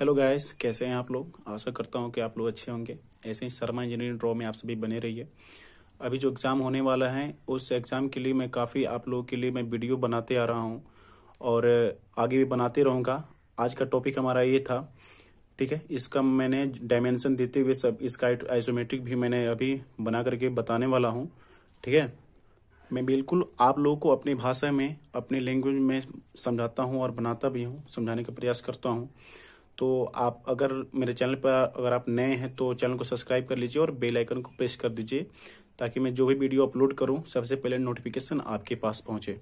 Hello guys कैसे हैं आप लोग आशा करता हूँ कि आप लोग अच्छे होंगे ऐसे ही शर्मा इंजीनियरिंग ड्रॉ में आप सभी बने रहिए अभी जो एग्ज़ाम होने वाला है उस एग्ज़ाम के लिए मैं काफ़ी आप लोगों के लिए मैं वीडियो बनाते आ रहा हूँ और आगे भी बनाते रहूँगा आज का टॉपिक हमारा ये था ठीक है इसका मैंने डायमेंशन देते हुए सब इसका आइसोमेट्रिक भी मैंने अभी बना करके बताने वाला हूँ ठीक है मैं बिल्कुल आप लोगों को अपनी भाषा में अपनी लैंग्वेज में समझाता हूँ और बनाता भी हूँ समझाने का प्रयास करता हूँ तो आप अगर मेरे चैनल पर अगर आप नए हैं तो चैनल को सब्सक्राइब कर लीजिए और बेल आइकन को प्रेस कर दीजिए ताकि मैं जो भी वीडियो अपलोड करूं सबसे पहले नोटिफिकेशन आपके पास पहुंचे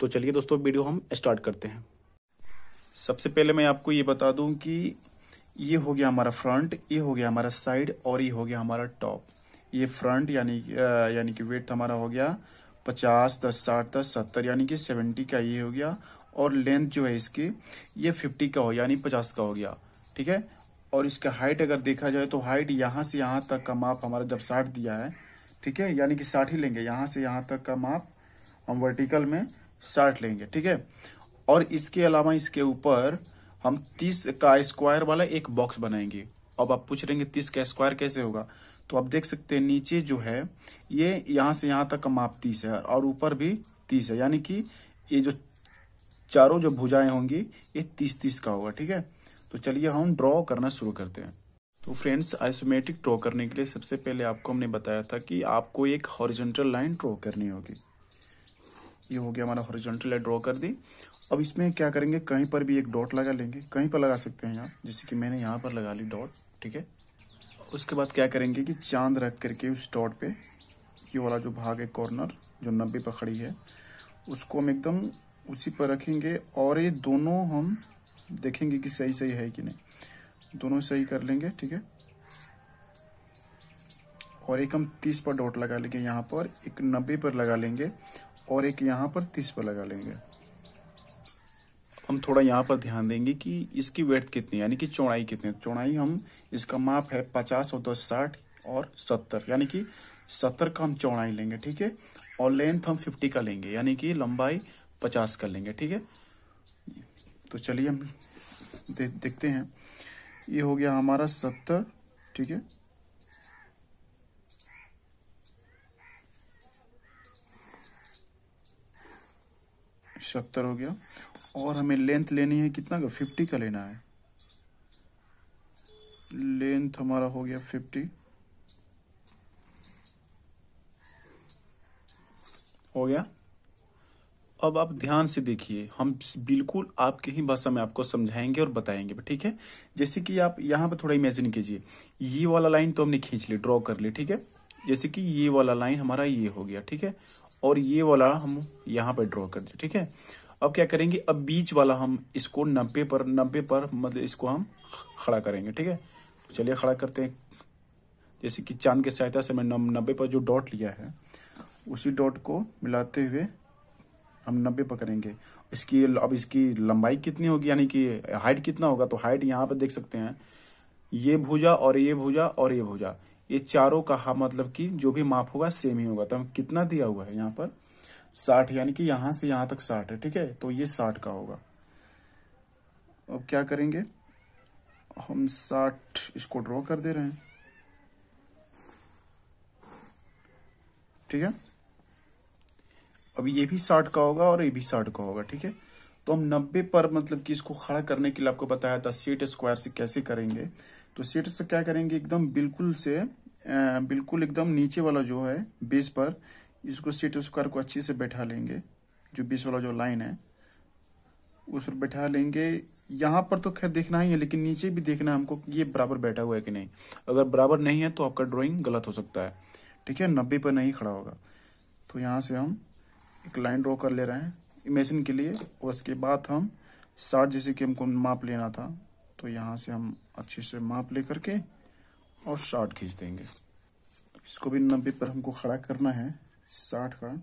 तो चलिए दोस्तों वीडियो हम स्टार्ट करते हैं सबसे पहले मैं आपको ये बता दूं कि ये हो गया हमारा फ्रंट ये हो गया हमारा साइड और ये हो गया हमारा टॉप ये फ्रंट यानी यानी कि वेट हमारा हो गया पचास दस साठ दस सत्तर यानी कि सेवेंटी का ये हो गया और लेंथ जो है इसकी ये फिफ्टी का हो यानी पचास का हो गया ठीक है और इसका हाइट अगर देखा जाए तो हाइट यहाँ से यहाँ तक का माप हमारा जब साठ दिया है ठीक है यानी कि साठ ही लेंगे यहाँ से यहाँ तक का माप हम वर्टिकल में साठ लेंगे ठीक है और इसके अलावा इसके ऊपर हम तीस का स्क्वायर वाला एक बॉक्स बनाएंगे अब आप पूछ रहेंगे तीस का स्क्वायर कैसे होगा तो आप देख सकते हैं नीचे जो है ये यहाँ से यहाँ तक का माप तीस है और ऊपर भी तीस है यानी कि ये जो चारों जो भुजाएं होंगी ये तीस तीस का होगा ठीक है तो चलिए हम ड्रॉ करना शुरू करते हैं तो फ्रेंड्स आइसोमेट्रिक ड्रॉ करने के लिए सबसे पहले आपको हमने बताया था कि आपको एक हॉरिजेंटल लाइन ड्रॉ करनी होगी ये हो गया हमारा हॉरिजेंटल लाइन ड्रॉ कर दी अब इसमें क्या करेंगे कहीं पर भी एक डॉट लगा लेंगे कहीं पर लगा सकते हैं यहाँ जैसे कि मैंने यहाँ पर लगा ली डॉट ठीक है उसके बाद क्या करेंगे कि चांद रख करके उस डॉट पे ये वाला जो भाग है कॉर्नर जो नब्बे पर खड़ी है उसको हम एकदम उसी पर रखेंगे और ये दोनों हम देखेंगे कि सही सही है कि नहीं दोनों सही कर लेंगे ठीक है और एक हम तीस पर डॉट लगा लेंगे यहाँ पर एक नब्बे पर लगा लेंगे और एक यहाँ पर तीस पर लगा लेंगे हम थोड़ा यहाँ पर ध्यान देंगे कि इसकी वेट कितनी यानी कि चौड़ाई कितनी चौड़ाई हम इसका माप है पचास और दस साठ और सत्तर यानी कि सत्तर का हम चौड़ाई लेंगे ठीक है और लेंथ हम फिफ्टी का लेंगे यानी कि लंबाई पचास कर लेंगे ठीक है तो चलिए हम दे, देखते हैं ये हो गया हमारा सत्तर ठीक है सत्तर हो गया और हमें लेंथ लेनी है कितना का फिफ्टी का लेना है लेंथ हमारा हो गया फिफ्टी हो गया अब आप ध्यान से देखिए हम बिल्कुल आपके ही भाषा में आपको समझाएंगे और बताएंगे ठीक है जैसे कि आप यहाँ पर थोड़ा इमेजिन कीजिए ये वाला लाइन तो हमने खींच ली ड्रॉ कर ली ठीक है जैसे कि ये वाला लाइन हमारा ये हो गया ठीक है और ये वाला हम यहाँ पर ड्रॉ कर दिया ठीक है अब क्या करेंगे अब बीच वाला हम इसको नब्बे पर नब्बे पर मतलब इसको हम खड़ा करेंगे ठीक है तो चलिए खड़ा करते हैं जैसे कि चांद की सहायता से मैं नब्बे पर जो डॉट लिया है उसी डॉट को मिलाते हुए हम नब्बे पकड़ेंगे इसकी अब इसकी लंबाई कितनी होगी यानी कि हाइट कितना होगा तो हाइट यहाँ पर देख सकते हैं ये भुजा और ये भुजा और ये भुजा ये चारों का हाँ मतलब कि जो भी माप होगा सेम ही होगा तो हम कितना दिया हुआ है यहाँ पर साठ यानी कि यहां से यहां तक साठ है ठीक है तो ये साठ का होगा अब क्या करेंगे हम साठ इसको ड्रॉ कर दे रहे हैं ठीक है अब ये भी साठ का होगा और ये भी साठ का होगा ठीक है तो हम नब्बे पर मतलब कि इसको खड़ा करने के लिए आपको बताया था सीट स्क्वायर से कैसे करेंगे तो सीट से क्या करेंगे एकदम बिल्कुल से बिल्कुल एकदम नीचे वाला जो है बेस पर इसको सीट स्क्वायर को अच्छे से बैठा लेंगे जो बीस वाला जो लाइन है उस पर बैठा लेंगे यहाँ पर तो खैर देखना ही है लेकिन नीचे भी देखना है हमको ये बराबर बैठा हुआ है कि नहीं अगर बराबर नहीं है तो आपका ड्रॉइंग गलत हो सकता है ठीक है नब्बे पर नहीं खड़ा होगा तो यहाँ से हम एक लाइन ड्रॉ कर ले रहे हैं इमेजिन के लिए और उसके बाद हम साठ जैसे कि हमको माप लेना था तो यहाँ से हम अच्छे से माप ले करके और साठ खींच देंगे इसको भी नब्बे पर हमको खड़ा करना है साठ का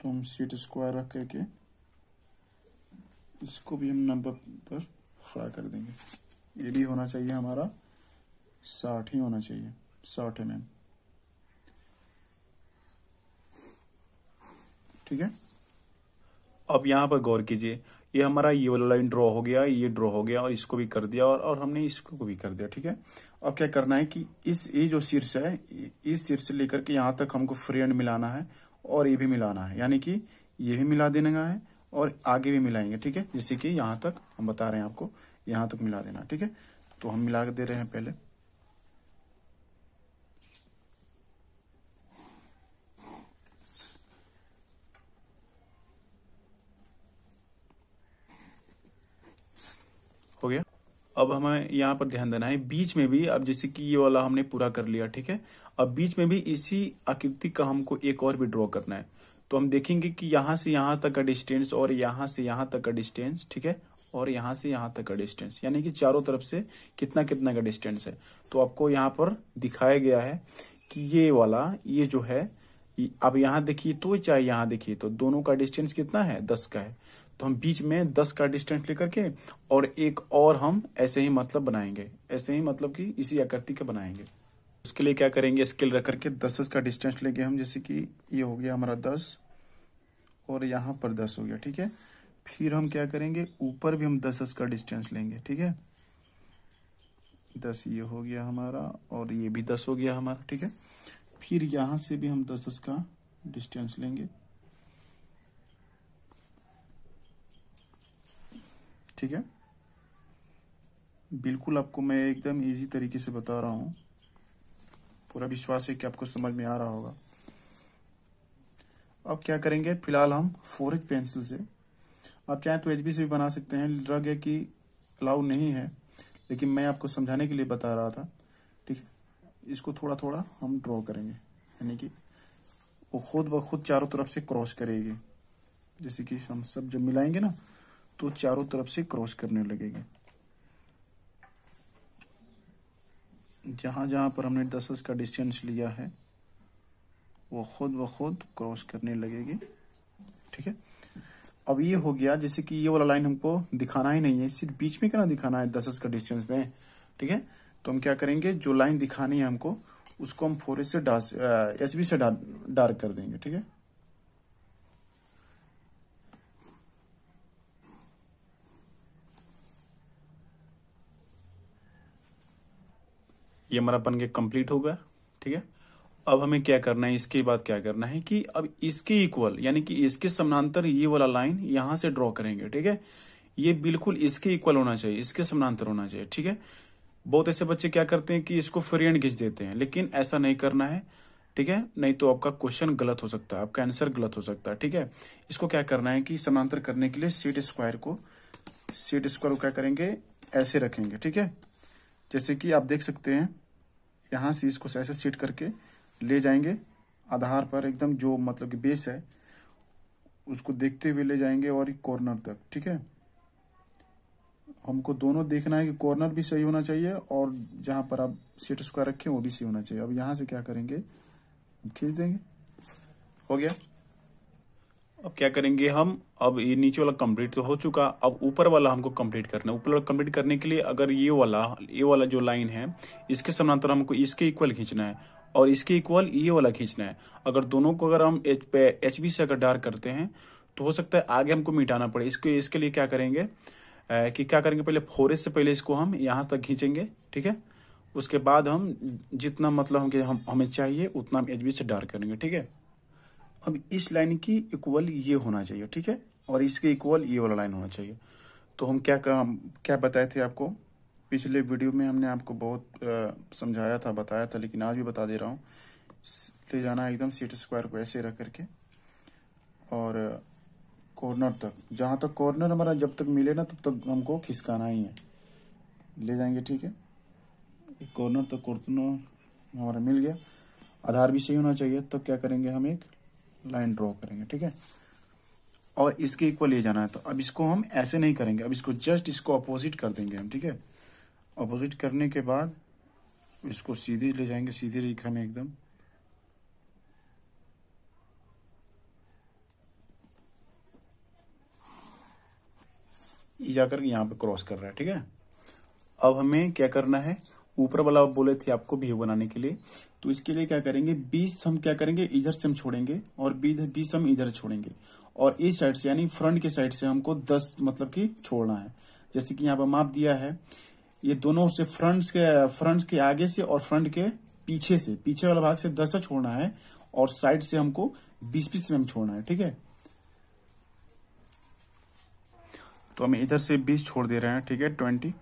तो हम सीट स्क्वायर रख करके इसको भी हम नब्बे पर खड़ा कर देंगे ये भी होना चाहिए हमारा साठ ही होना चाहिए साठ एम mm। एम ठीक है अब यहाँ पर गौर कीजिए ये हमारा ये वाला लाइन ड्रॉ हो गया ये ड्रॉ हो गया और इसको भी कर दिया और और हमने इसको भी कर दिया ठीक है अब क्या करना है कि इस ये जो शीर्ष है इस शीर्ष से लेकर के यहाँ तक हमको फ्री एंड मिलाना है और ये भी मिलाना है यानी कि ये भी मिला देने का है और आगे भी मिलाएंगे ठीक है जैसे कि यहाँ तक हम बता रहे हैं आपको यहाँ तक मिला देना ठीक है तो हम मिला दे रहे हैं पहले अब हमें यहाँ पर ध्यान देना है बीच में भी अब जैसे कि ये वाला हमने पूरा कर लिया ठीक है अब बीच में भी इसी आकृति का हमको एक और भी ड्रॉ करना है तो हम देखेंगे कि यहां से यहां तक का डिस्टेंस और यहां से यहां तक का डिस्टेंस ठीक है और यहां से यहां तक का डिस्टेंस यानी कि चारों तरफ से कितना कितना का डिस्टेंस है तो आपको यहां पर दिखाया गया है कि ये वाला ये जो है अब यहां देखिए तो चाहे यहां देखिए तो दोनों का डिस्टेंस कितना है दस का है तो हम बीच में दस का डिस्टेंस लेकर के और एक और हम ऐसे ही मतलब बनाएंगे ऐसे ही मतलब कि इसी आकृति के बनाएंगे उसके लिए क्या करेंगे स्केल रख करके दस दस का डिस्टेंस लेंगे हम जैसे कि ये हो गया हमारा दस और यहाँ पर दस हो गया ठीक है फिर हम क्या करेंगे ऊपर भी हम दस दस का डिस्टेंस लेंगे ठीक है दस ये हो गया हमारा और ये भी दस हो गया हमारा ठीक है फिर यहां से भी हम दस दस का डिस्टेंस लेंगे ठीक है बिल्कुल आपको मैं एकदम इजी तरीके से बता रहा हूँ पूरा विश्वास है कि आपको समझ में आ रहा होगा अब क्या करेंगे फिलहाल हम फोर एच पेंसिल से आप चाहें तो एच से भी बना सकते हैं ड्रग है कि अलाउ नहीं है लेकिन मैं आपको समझाने के लिए बता रहा था ठीक है इसको थोड़ा थोड़ा हम ड्रॉ करेंगे यानी कि वो खुद ब खुद चारों तरफ से क्रॉस करेगी जैसे कि हम सब जब मिलाएंगे ना तो चारों तरफ से क्रॉस करने लगेगा जहां जहां पर हमने दस का डिस्टेंस लिया है वो खुद ब खुद क्रॉस करने लगेगी ठीक है अब ये हो गया जैसे कि ये वाला लाइन हमको दिखाना ही नहीं है सिर्फ बीच में क्या दिखाना है दस का डिस्टेंस में ठीक है तो हम क्या करेंगे जो लाइन दिखानी है हमको उसको हम फोरे से डार्क एच बी से डार्क कर देंगे ठीक है ये हमारा बन के कंप्लीट हो गया ठीक है अब हमें क्या करना है इसके बाद क्या करना है कि अब इसके इक्वल यानी कि इसके समानांतर ये वाला लाइन यहां से ड्रॉ करेंगे ठीक है ये बिल्कुल इसके इक्वल होना चाहिए इसके समानांतर होना चाहिए ठीक है बहुत ऐसे बच्चे क्या करते हैं कि इसको फ्री एंड खींच देते हैं लेकिन ऐसा नहीं करना है ठीक है नहीं तो आपका क्वेश्चन गलत हो सकता है आपका आंसर गलत हो सकता है ठीक है इसको क्या करना है कि समानांतर करने के लिए सीट स्क्वायर को सीट स्क्वायर को क्या करेंगे ऐसे रखेंगे ठीक है जैसे कि आप देख सकते हैं यहाँ से इसको ऐसे सेट करके ले जाएंगे आधार पर एकदम जो मतलब कि बेस है उसको देखते हुए ले जाएंगे और एक कॉर्नर तक ठीक है हमको दोनों देखना है कि कॉर्नर भी सही होना चाहिए और जहाँ पर आप सेट स्क्वायर रखें वो भी सही होना चाहिए अब यहाँ से क्या करेंगे खींच देंगे हो गया अब क्या करेंगे हम अब ये नीचे वाला कंप्लीट तो हो चुका अब ऊपर वाला हमको कंप्लीट करना है ऊपर वाला कंप्लीट करने के लिए अगर ये वाला ये वाला जो लाइन है इसके समानांतर हमको इसके इक्वल खींचना है और इसके इक्वल ये वाला खींचना है अगर दोनों को अगर हम एच पे एच बी से अगर डार करते हैं तो हो सकता है आगे हमको मिटाना पड़े इसके इसके लिए क्या करेंगे कि क्या करेंगे पहले फोरेज से पहले इसको हम यहाँ तक खींचेंगे ठीक है उसके बाद हम जितना मतलब हम हमें चाहिए उतना हम एच बी से डार करेंगे ठीक है अब इस लाइन की इक्वल ये होना चाहिए ठीक है और इसके इक्वल ये वाला लाइन होना चाहिए तो हम क्या काम क्या बताए थे आपको पिछले वीडियो में हमने आपको बहुत समझाया था बताया था लेकिन आज भी बता दे रहा हूँ ले जाना है एकदम सीट स्क्वायर को ऐसे रख करके और कॉर्नर तक जहाँ तक कॉर्नर हमारा जब तक मिले ना तब तक हमको खिसकाना ही है ले जाएंगे ठीक है एक कॉर्नर तक कॉर्नर हमारा मिल गया आधार भी सही होना चाहिए तब क्या करेंगे हम एक लाइन ड्रॉ करेंगे ठीक है और इसके इक्वल ले जाना है तो अब इसको हम ऐसे नहीं करेंगे अब इसको जस्ट इसको अपोजिट कर देंगे हम ठीक है अपोजिट करने के बाद इसको सीधे ले जाएंगे सीधी रेखा में एकदम जाकर यहां पे क्रॉस कर रहा है ठीक है अब हमें क्या करना है ऊपर वाला बोले थे आपको बिहेव बनाने के लिए तो इसके लिए क्या करेंगे बीस हम क्या करेंगे इधर से हम छोड़ेंगे और बीस हम इधर छोड़ेंगे और इस साइड से यानी फ्रंट के साइड से हमको दस मतलब कि छोड़ना है जैसे कि यहाँ पर माप दिया है ये दोनों से फ्रंट के फ्रंट के आगे से और फ्रंट के पीछे से पीछे वाला भाग से दस छोड़ना है और साइड से हमको बीस बीस हम छोड़ना है ठीक है तो हम इधर से बीस छोड़ दे रहे हैं ठीक है ट्वेंटी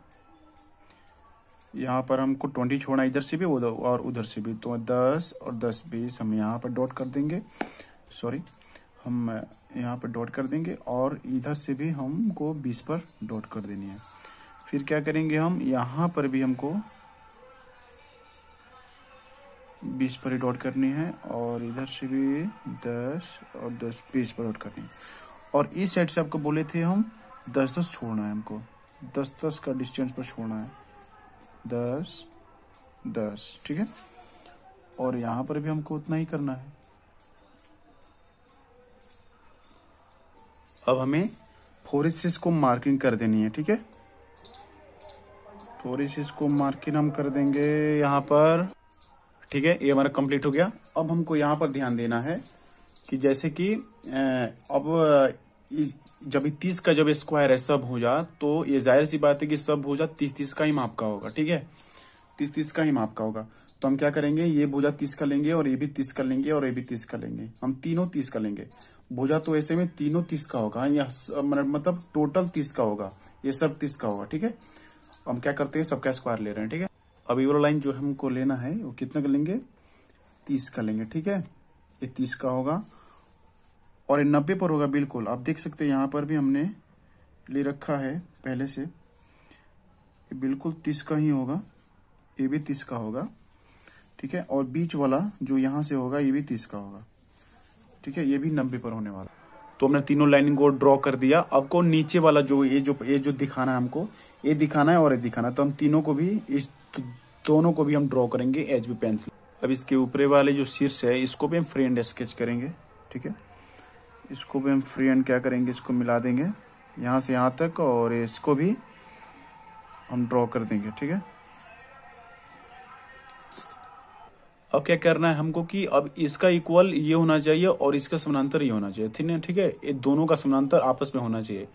यहाँ पर हमको ट्वेंटी छोड़ना इधर से भी उधर और उधर से भी तो दस और दस बीस हम यहाँ पर डॉट कर देंगे सॉरी हम यहाँ पर डॉट कर देंगे और इधर से भी हमको बीस पर डॉट कर देनी है फिर क्या करेंगे हम यहाँ पर भी हमको बीस पर ही डॉट करनी है और इधर से भी दस और दस बीस पर डॉट करनी है और इस साइड से आपको बोले थे हम दस दस छोड़ना है हमको दस दस का डिस्टेंस पर छोड़ना है दस दस ठीक है और यहां पर भी हमको उतना ही करना है अब हमें फोरिस को मार्किंग कर देनी है ठीक है फोरेसिस को मार्किंग हम कर देंगे यहां पर ठीक है ये हमारा कंप्लीट हो गया अब हमको यहां पर ध्यान देना है कि जैसे कि अब जब तीस का जब स्क्वायर है सब हो जा तो ये जाहिर सी बात है कि सब हो जा तीस तीस का ही माप का होगा ठीक है तीस तीस का ही माप का होगा तो हम क्या करेंगे ये भुजा तीस का लेंगे और ये भी तीस का लेंगे और ये भी तीस का लेंगे हम तीनों तीस का लेंगे भुजा तो ऐसे में तीनों तीस का होगा या मतलब टोटल तीस का होगा ये सब तीस का होगा ठीक है हम क्या करते हैं सबका स्क्वायर ले रहे हैं ठीक है अब वाला लाइन जो हमको लेना है वो कितना का लेंगे तीस का लेंगे ठीक है ये तीस का होगा और नब्बे पर होगा बिल्कुल आप देख सकते हैं यहाँ पर भी हमने ले रखा है पहले से ये बिल्कुल तीस का ही होगा ये भी तीस का होगा ठीक है और बीच वाला जो यहाँ से होगा ये भी तीस का होगा ठीक है ये भी नब्बे पर होने वाला तो हमने तीनों लाइनिंग को ड्रॉ कर दिया अब को नीचे वाला जो ये जो ये जो दिखाना है हमको ये दिखाना है और ये दिखाना है तो हम तीनों को भी इस दोनों को भी हम ड्रॉ करेंगे एच बी पेंसिल अब इसके ऊपर वाले जो शीर्ष है इसको भी हम फ्रेंड स्केच करेंगे ठीक है इसको भी हम फ्री एंड क्या करेंगे इसको मिला देंगे यहाँ से यहाँ तक और इसको भी हम ड्रॉ कर देंगे ठीक है अब क्या करना है हमको कि अब इसका इक्वल ये होना चाहिए और इसका समानांतर ये होना चाहिए ठीक है ठीक है ये दोनों का समानांतर आपस में होना चाहिए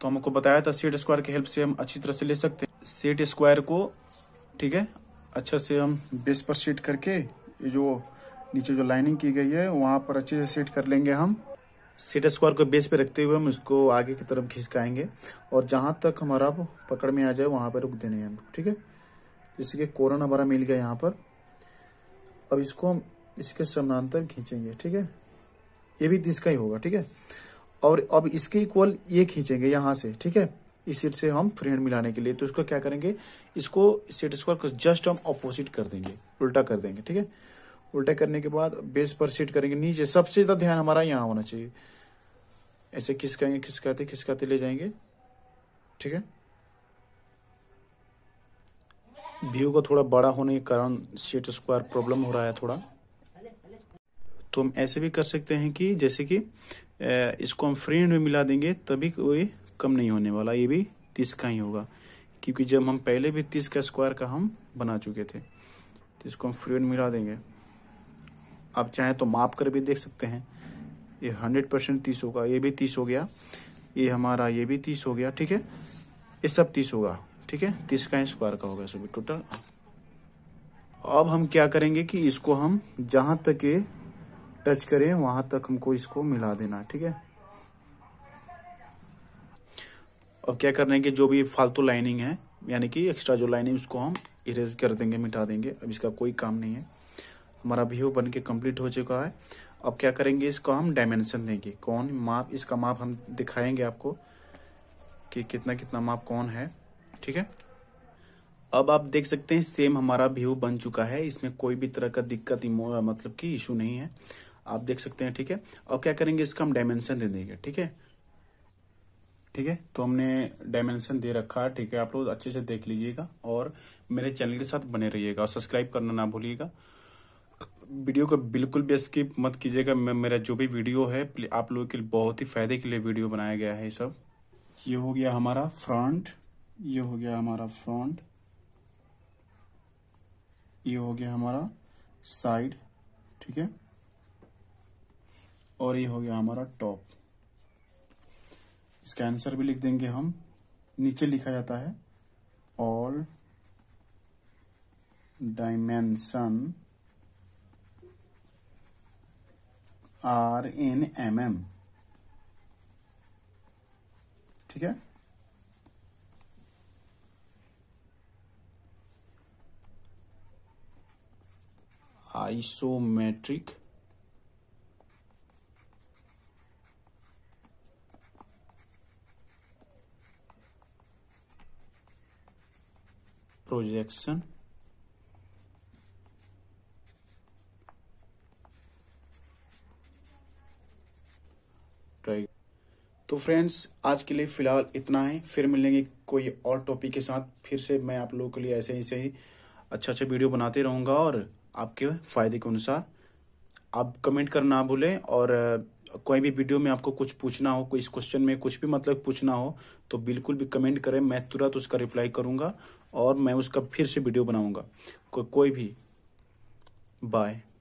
तो हमको बताया था सेट स्क्वायर की हेल्प से हम अच्छी तरह से ले सकते हैं सेट स्क्वायर को ठीक है अच्छा से हम बेस पर सेट करके ये जो नीचे जो लाइनिंग की गई है वहां पर अच्छे से सेट कर लेंगे हम सेट स्क्वायर को बेस पे रखते हुए हम इसको आगे की तरफ खिसकाएंगे और जहां तक हमारा पकड़ में आ जाए वहां पर रुक देने हैं हम ठीक है जैसे कि कोरन हमारा मिल गया यहाँ पर अब इसको हम इसके समानांतर खींचेंगे ठीक है ये भी इसका ही होगा ठीक है और अब इसके इक्वल ये खींचेंगे यहां से ठीक है इस सीट से हम फ्री हैंड मिलाने के लिए तो इसको क्या करेंगे इसको सेट स्क्वायर को जस्ट हम अपोजिट कर देंगे उल्टा कर देंगे ठीक है उल्टा करने के बाद बेस पर सीट करेंगे नीचे सबसे ज़्यादा ध्यान हमारा यहाँ होना चाहिए ऐसे खिसकाएंगे खिसकाते खिसकाते ले जाएंगे ठीक है व्यू का थोड़ा बड़ा होने के कारण सीट स्क्वायर प्रॉब्लम हो रहा है थोड़ा तो हम ऐसे भी कर सकते हैं कि जैसे कि इसको हम फ्रेंड में मिला देंगे तभी कोई कम नहीं होने वाला ये भी तीस का ही होगा क्योंकि जब हम पहले भी तीस का स्क्वायर का हम बना चुके थे तो इसको हम फ्रेंड मिला देंगे आप चाहें तो माप कर भी देख सकते हैं ये हंड्रेड परसेंट तीस होगा ये भी तीस हो गया ये हमारा ये भी तीस हो गया ठीक है ये सब तीस होगा ठीक है तीस का स्क्वायर का होगा सभी टोटल अब हम क्या करेंगे कि इसको हम जहां तक ये टच करें वहां तक हमको इसको मिला देना ठीक है अब क्या करने के कि जो भी फालतू लाइनिंग है यानी कि एक्स्ट्रा जो लाइनिंग उसको हम इरेज कर देंगे मिटा देंगे अब इसका कोई काम नहीं है हमारा व्यू बन के कम्प्लीट हो चुका है अब क्या करेंगे इसको हम डायमेंशन देंगे कौन माप इसका माप हम दिखाएंगे आपको कि कितना कितना माप कौन है ठीक है अब आप देख सकते हैं सेम हमारा व्यू बन चुका है इसमें कोई भी तरह का दिक्कत मतलब कि इशू नहीं है आप देख सकते हैं ठीक है अब क्या करेंगे इसका हम डायमेंशन दे देंगे ठीक है ठीक है तो हमने डायमेंशन दे रखा है ठीक है आप लोग अच्छे से देख लीजिएगा और मेरे चैनल के साथ बने रहिएगा और सब्सक्राइब करना ना भूलिएगा वीडियो को बिल्कुल भी स्किप मत कीजिएगा मेरा जो भी वीडियो है आप लोगों के लिए बहुत ही फायदे के लिए वीडियो बनाया गया है ये सब ये हो गया हमारा फ्रंट ये हो गया हमारा फ्रंट ये हो गया हमारा साइड ठीक है और ये हो गया हमारा टॉप इसका आंसर भी लिख देंगे हम नीचे लिखा जाता है all dimension are in M M ठीक है आइसोमेट्रिक प्रोजेक्शन तो फ्रेंड्स आज के लिए फ़िलहाल इतना है फिर मिलेंगे कोई और टॉपिक के साथ फिर से मैं आप लोगों के लिए ऐसे ही से ही अच्छा अच्छा वीडियो बनाते रहूँगा और आपके फ़ायदे के अनुसार आप कमेंट करना ना भूलें और कोई भी वीडियो में आपको कुछ पूछना हो कोई इस क्वेश्चन में कुछ भी मतलब पूछना हो तो बिल्कुल भी कमेंट करें मैं तुरंत उसका रिप्लाई करूँगा और मैं उसका फिर से वीडियो बनाऊँगा को, कोई भी बाय